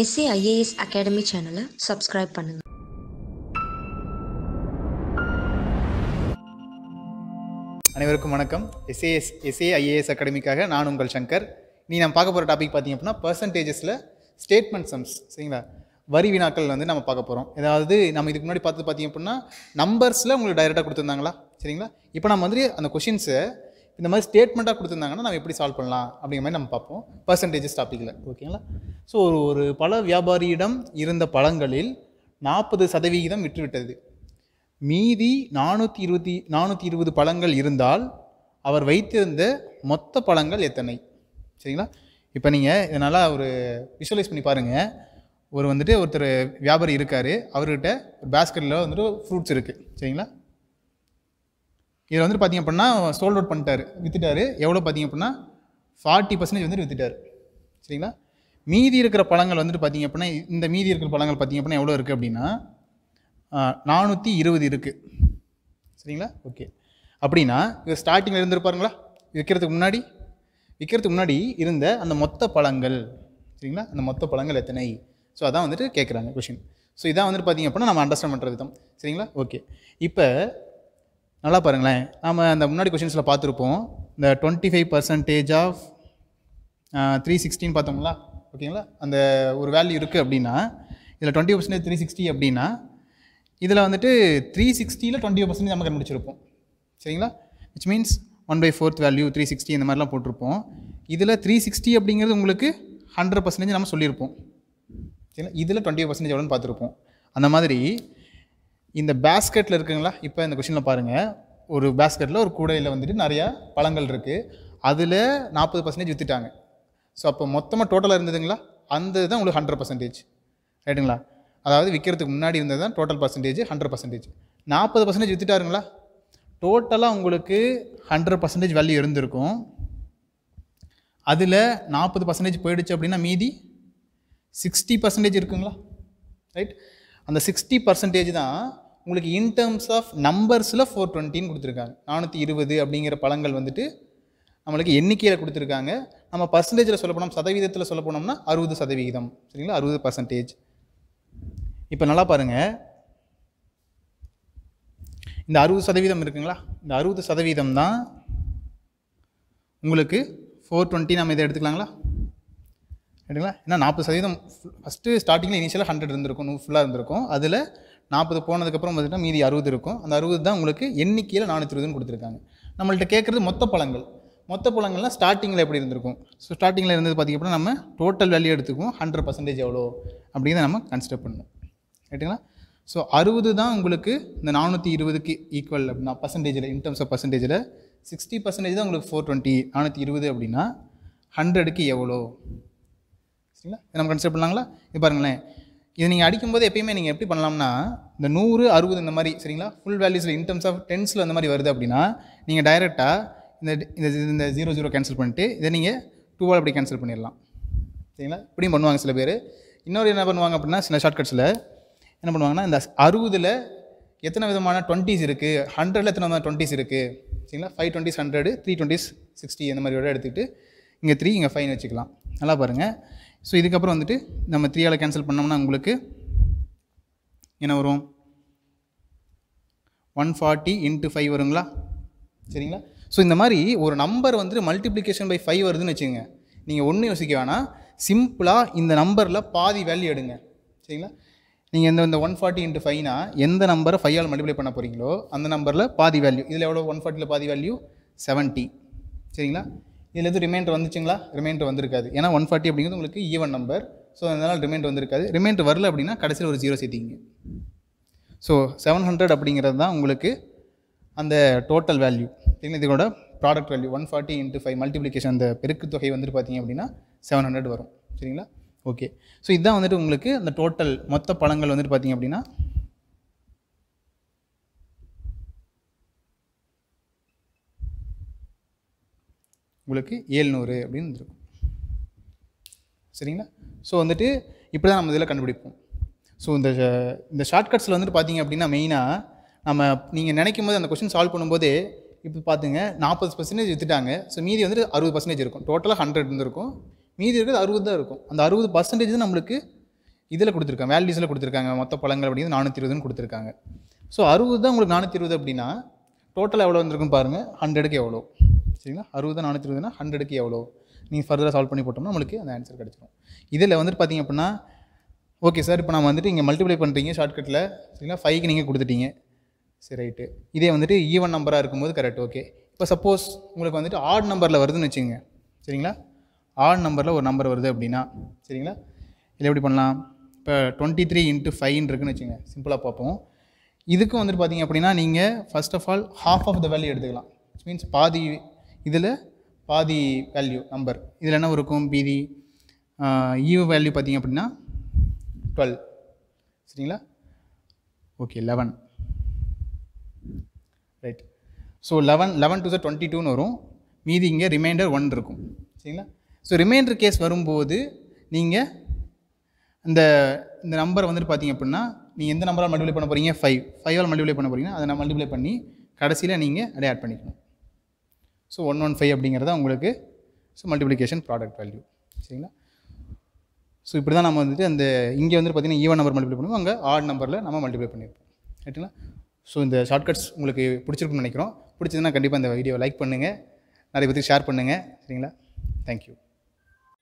S A I A S academy சேனலை subscribe பண்ணுங்க அனைவருக்கும் வணக்கம் எஸ்ஏஎஸ் எஸ்ஏ ஐஏஎஸ் அகாடமிக்காக நான் உங்கள் சங்கர் நீ நம்ம பார்க்க போகிற டாபிக் பார்த்திங்க அப்படின்னா பர்சன்டேஜஸில் ஸ்டேட்மெண்ட் சம்ஸ் சரிங்களா வரி வினாக்கள் வந்து நம்ம பார்க்க போகிறோம் ஏதாவது நம்ம இதுக்கு முன்னாடி பார்த்து பார்த்திங்க அப்படின்னா நம்பர்ஸில் உங்களுக்கு டைரெக்டாக கொடுத்துருந்தாங்களா சரிங்களா இப்போ நம்ம வந்து அந்த கொஷின்ஸை இந்த மாதிரி ஸ்டேட்மெண்ட்டாக கொடுத்துருந்தாங்கன்னா நம்ம எப்படி சால்வ் பண்ணலாம் அப்படிங்கிற மாதிரி நம்ம பார்ப்போம் பர்சன்டேஜஸ் டாப்பிக்கில் ஓகேங்களா ஸோ ஒரு ஒரு பல வியாபாரியிடம் இருந்த பழங்களில் நாற்பது சதவிகிதம் விற்றுவிட்டது மீதி நானூற்றி இருபத்தி நானூற்றி இருபது பழங்கள் இருந்தால் அவர் வைத்திருந்த மொத்த பழங்கள் எத்தனை சரிங்களா இப்போ நீங்கள் இதனால் ஒரு விஷுவலைஸ் பண்ணி பாருங்கள் ஒரு வந்துட்டு ஒருத்தர் வியாபாரி இருக்கார் அவர்கிட்ட ஒரு பேஸ்கெட்டில் வந்துட்டு ஃப்ரூட்ஸ் இருக்குது சரிங்களா இதில் வந்து பார்த்திங்க அப்படின்னா சோல்ட் அவுட் பண்ணிட்டார் வித்துட்டார் எவ்வளோ பார்த்திங்க அப்படின்னா ஃபார்ட்டி பர்சன்டேஜ் வந்துட்டு வித்துட்டார் சரிங்களா மீதி இருக்கிற பழங்கள் வந்துட்டு பார்த்திங்க அப்படின்னா இந்த மீதி இருக்கிற பழங்கள் பார்த்திங்க அப்படின்னா எவ்வளோ இருக்குது அப்படின்னா நானூற்றி இருபது இருக்குது சரிங்களா ஓகே அப்படின்னா இது ஸ்டார்டிங்கில் இருந்துருப்பாருங்களா விற்கிறதுக்கு முன்னாடி விற்கிறதுக்கு முன்னாடி இருந்த அந்த மொத்த பழங்கள் சரிங்களா அந்த மொத்த பழங்கள் எத்தனை ஸோ அதான் வந்துட்டு கேட்குறாங்க கொஷின் ஸோ இதான் வந்துட்டு பார்த்திங்க அப்படின்னா நம்ம அண்டர்ஸ்டாண்ட் பண்ணுற விதம் சரிங்களா ஓகே இப்போ நல்லா பாருங்களேன் நாம் அந்த முன்னாடி கொஷின்ஸில் பார்த்துருப்போம் இந்த twenty five percentage of three சிக்ஸ்டின்னு பார்த்தோங்களா ஓகேங்களா அந்த ஒரு வேல்யூ இருக்குது அப்படின்னா இதில் டுவெண்ட்டி பர்சன்டேஜ் த்ரீ சிக்ஸ்டி அப்படின்னா இதில் வந்துட்டு த்ரீ சிக்ஸ்டியில் டுவெண்ட்டி பர்சன்டேஜ் நம்ம கண்டுபிடிச்சிருப்போம் சரிங்களா which means one by fourth value three sixty இந்த மாதிரிலாம் போட்டிருப்போம் இதில் த்ரீ சிக்ஸ்டி அப்படிங்கிறது உங்களுக்கு ஹண்ட்ரட் பர்சன்டேஜ் நம்ம சொல்லியிருப்போம் சரிங்களா இதில் டுவெண்ட்டி பர்சன்டேஜ் எவ்வளோன்னு பார்த்துருப்போம் அந்த மாதிரி இந்த பேஸ்கெட்டில் இருக்குங்களா இப்போ இந்த கொஷினில் பாருங்கள் ஒரு பேஸ்கெட்டில் ஒரு கூடையில் வந்துட்டு நிறையா பழங்கள் இருக்குது அதில் நாற்பது பர்சன்டேஜ் விற்றுட்டாங்க ஸோ அப்போ மொத்தமாக டோட்டலாக இருந்ததுங்களா அந்த தான் உங்களுக்கு ஹண்ட்ரட் பர்சன்டேஜ் ரைட்டுங்களா அதாவது விற்கிறதுக்கு முன்னாடி இருந்தது தான் டோட்டல் பர்சன்டேஜ் ஹண்ட்ரட் பர்சன்டேஜ் நாற்பது பர்சன்டேஜ் விற்றுட்டாருங்களா டோட்டலாக உங்களுக்கு ஹண்ட்ரட் பர்சன்டேஜ் வேல்யூ இருந்திருக்கும் அதில் நாற்பது பர்சன்டேஜ் போயிடுச்சு அப்படின்னா மீதி சிக்ஸ்டி பர்சன்டேஜ் இருக்குங்களா ரைட் அந்த சிக்ஸ்டி பர்சன்டேஜ் தான் உங்களுக்கு இன் டேர்ம்ஸ் ஆஃப் நம்பர்ஸில் ஃபோர் டுவெண்ட்டின்னு கொடுத்துருக்காங்க நானூற்றி இருபது அப்படிங்கிற பழங்கள் வந்துட்டு நம்மளுக்கு எண்ணிக்கையில் கொடுத்துருக்காங்க நம்ம பர்சன்டேஜில் சொல்ல போனோம் சதவீதத்தில் சொல்ல போனோம்னா அறுபது சதவிகிதம் சரிங்களா அறுபது பர்சன்டேஜ் இப்போ நல்லா பாருங்கள் இந்த அறுபது சதவீதம் இருக்குங்களா இந்த அறுபது சதவீதம் தான் உங்களுக்கு ஃபோர் டுவெண்ட்டி நம்ம இதை எடுத்துக்கலாங்களா எடுங்களா ஏன்னா நாற்பது சதவீதம் ஃபஸ்ட்டு ஸ்டார்டிங்கில் இனிஷியலாக ஹண்ட்ரட் இருந்திருக்கும் நூறு ஃபுல்லாக இருந்திருக்கும் அதில் நாற்பது போனதுக்கப்புறம் பார்த்திங்கன்னா மீதி அறுபது இருக்கும் அந்த அறுபது தான் உங்களுக்கு எண்ணிக்கையில் நானூற்றி இருபதுன்னு கொடுத்துருக்காங்க நம்மள்கிட்ட கேட்குறது மொத்த பழங்கள் மொத்த பழங்கள்லாம் ஸ்டார்டிங்கில் எப்படி இருந்திருக்கும் ஸோ ஸ்டார்டிங்கில் இருந்தது பார்த்திங்கன்னா நம்ம டோட்டல் வேல்யூ எடுத்துக்குவோம் ஹண்ட்ரட் பர்சன்டேஜ் எவ்வளோ அப்படின்னு நம்ம கன்சிடர் பண்ணணும் ரைட்டுங்களா ஸோ அறுபது தான் உங்களுக்கு இந்த நானூற்றி இருபதுக்கு ஈக்குவல் அப்படின்னா பர்சன்டேஜில் இன் டர்ம்ஸ் ஆஃப் பர்சன்டேஜில் சிக்ஸ்டி பர்சன்டேஜ் தான் உங்களுக்கு ஃபோர் டுவெண்ட்டி நானூற்றி இருபது அப்படின்னா ஹண்ட்ரடுக்கு எவ்வளோ சரிங்களா நம்ம கன்சிடர் பண்ணலாங்களா இது பாருங்களேன் இது நீங்கள் அடிக்கும்போது எப்பயுமே நீங்கள் எப்படி பண்ணலாம்னா இந்த நூறு அறுபது இந்த மாதிரி சரிங்களா ஃபுல் வேல்யூஸில் இன் டர்ம்ஸ் ஆஃப் டென்ஸில் இந்த மாதிரி வருது அப்படின்னா நீங்கள் டைரெக்டாக இந்த இந்த இந்த ஜீரோ ஜீரோ கேன்சல் பண்ணிட்டு இதை நீங்கள் டூவால் அப்படி கேன்சல் பண்ணிடலாம் சரிங்களா இப்படியும் பண்ணுவாங்க சில பேர் இன்னொரு என்ன பண்ணுவாங்க அப்படின்னா சில ஷார்ட்கட்ஸில் என்ன பண்ணுவாங்கன்னா இந்த அறுபதில் எத்தனை விதமான டுவெண்ட்டிஸ் இருக்குது ஹண்ட்ரடில் எத்தனை விதமான டுவெண்ட்டிஸ் இருக்குது சரிங்களா five twenties hundred three twenties sixty அந்த மாதிரி விட எடுத்துக்கிட்டு இங்கே த்ரீ இங்கே ஃபைன் வச்சுக்கலாம் நல்லா பாருங்கள் ஸோ இதுக்கப்புறம் வந்துட்டு நம்ம த்ரீயால் கேன்சல் பண்ணோம்னா உங்களுக்கு என்ன வரும் ஒன் ஃபார்ட்டி இன்ட்டு ஃபைவ் வருங்களா சரிங்களா ஸோ இந்த மாதிரி ஒரு நம்பர் வந்துட்டு மல்டிப்ளிகேஷன் பை ஃபைவ் வருதுன்னு வச்சுங்க நீங்கள் ஒன்று யோசிக்க வேணாம் சிம்பிளாக இந்த நம்பரில் பாதி வேல்யூ எடுங்க சரிங்களா நீங்கள் எந்த இந்த ஒன் ஃபார்ட்டி இன்ட்டு ஃபைவ்னா எந்த நம்பரை ஃபைவால் மல்டிப்ளை பண்ண போகிறீங்களோ அந்த நம்பரில் பாதி வேல்யூ இதில் எவ்வளோ ஒன் ஃபார்ட்டியில் பாதி வேல்யூ செவன்ட்டி சரிங்களா இதில் எதுவும் ரிமைண்டர் வந்துச்சுங்களா ரிமைண்டர் வந்திருக்காது ஏன்னா ஒன் ஃபார்ட்டி அப்படிங்கிறது உங்களுக்கு ஈவன் நம்பர் ஸோ அதனால் ரிமைண்டர் வந்திருக்காது ரிமைண்டர் வரல அப்படின்னா கடைசியில் ஒரு ஜீரோ சேர்த்திங்க ஸோ செவன் ஹண்ட்ரட் அப்படிங்கிறது தான் உங்களுக்கு அந்த டோட்டல் வேல்யூ சரிங்களா இதோட product value one forty into five multiplication அந்த பெருக்கு தொகை வந்துட்டு பார்த்தீங்க அப்படின்னா செவன் ஹண்ட்ரட் வரும் சரிங்களா ஓகே ஸோ இதுதான் வந்துட்டு உங்களுக்கு அந்த டோட்டல் மொத்த பழங்கள் வந்துட்டு பார்த்திங்க அப்படின்னா உங்களுக்கு ஏழ்நூறு அப்படின்னு இருக்கும் சரிங்களா ஸோ வந்துட்டு இப்படி தான் நம்ம இதில் கண்டுபிடிப்போம் ஸோ இந்த இந்த ஷார்ட்கட்ஸில் வந்துட்டு பார்த்தீங்க அப்படின்னா மெயினாக நம்ம நீங்கள் நினைக்கும் போது அந்த கொஷின் சால்வ் பண்ணும்போது இப்போ பார்த்துங்க நாற்பது பர்சன்டேஜ் வித்துட்டாங்க ஸோ மீதி வந்துட்டு அறுபது பர்சன்டேஜ் இருக்கும் டோட்டலாக ஹண்ட்ரட் இருந்திருக்கும் மீதி இருக்கிறது அறுபது தான் இருக்கும் அந்த அறுபது பர்சன்டேஜ் தான் நம்மளுக்கு இதில் கொடுத்துருக்காங்க வேல்யூஸில் கொடுத்துருக்காங்க மொத்த பழங்கள் அப்படின்னு நானூற்றி இருபதுன்னு கொடுத்துருக்காங்க ஸோ அறுபது தான் உங்களுக்கு நானூற்றி இருபது அப்படின்னா டோட்டல் எவ்வளோ வந்திருக்குன்னு பாருங்கள் ஹண்ட்ரடுக்கு எவ்வளோ சரிங்களா அறுபது நானூற்றி இருபதுனா ஹண்ட்ரடுக்கு எவ்வளோ நீங்கள் ஃபர்தராக சால்வ் பண்ணி போட்டோம்னா நம்மளுக்கு அந்த ஆன்சர் கிடச்சிடும் இதில் வந்துட்டு பார்த்திங்க அப்படின்னா ஓகே சார் இப்போ நம்ம வந்துட்டு இங்கே மல்டிப்ளை பண்ணுறீங்க ஷார்ட்கட்டில் சரிங்களா ஃபைவ்க்கு நீங்கள் கொடுத்துட்டீங்க சரி ரைட்டு இதே வந்துட்டு ஈவன் நம்பராக இருக்கும்போது கரெக்ட் ஓகே இப்போ சப்போஸ் உங்களுக்கு வந்துட்டு ஆட் நம்பரில் வருதுன்னு வச்சுங்க சரிங்களா ஆட் நம்பரில் ஒரு நம்பர் வருது அப்படின்னா சரிங்களா இல்லை எப்படி பண்ணலாம் இப்போ டுவெண்ட்டி த்ரீ இன்ட்டு ஃபைன் இருக்குன்னு வச்சுங்க சிம்பிளாக பார்ப்போம் இதுக்கும் வந்துட்டு பார்த்தீங்க அப்படின்னா நீங்கள் first of all half of the value எடுத்துக்கலாம் மீன்ஸ் பாதி இதில் பாதி வேல்யூ நம்பர் இதில் என்ன இருக்கும் பீதி ஈவ் வேல்யூ பார்த்திங்க அப்படின்னா டுவெல் சரிங்களா okay eleven right so eleven eleven to the twenty டூன்னு வரும் மீதி இங்கே ரிமைண்டர் ஒன் இருக்கும் சரிங்களா ஸோ ரிமைண்டர் கேஸ் வரும்போது நீங்கள் இந்த இந்த நம்பர் வந்துட்டு பார்த்திங்க அப்படின்னா நீங்கள் எந்த நம்பரால் மல்டிப்ளை பண்ண போகிறீங்க ஃபைவ் ஃபைவால் மல்டிப்ளை பண்ண போகிறீங்கன்னா அதை நான் மல்டிப்ளை பண்ணி கடைசியில் நீங்கள் அதை ஆட் பண்ணிக்கணும் ஸோ ஒன் ஒன் ஃபைவ் அப்படிங்கிறது உங்களுக்கு ஸோ மல்டிப்ளிகேஷன் ப்ராடக்ட் வேல்யூ சரிங்களா ஸோ இப்படி தான் நம்ம வந்துட்டு அந்த இங்கே வந்து பார்த்திங்கன்னா ஈவன் நம்பர் மல்டிப்ளை பண்ணுவோம் அங்கே ஆட் நம்பரில் நம்ம மல்டிப்ளை பண்ணியிருப்போம் ரைட்டுங்களா ஸோ இந்த ஷார்ட்கட்ஸ் உங்களுக்கு பிடிச்சிருக்குன்னு நினைக்கிறோம் பிடிச்சதுன்னா கண்டிப்பாக இந்த வீடியோ லைக் பண்ணுங்கள் நிறைய பேருக்கு ஷேர் பண்ணுங்கள் சரிங்களா தேங்க்யூ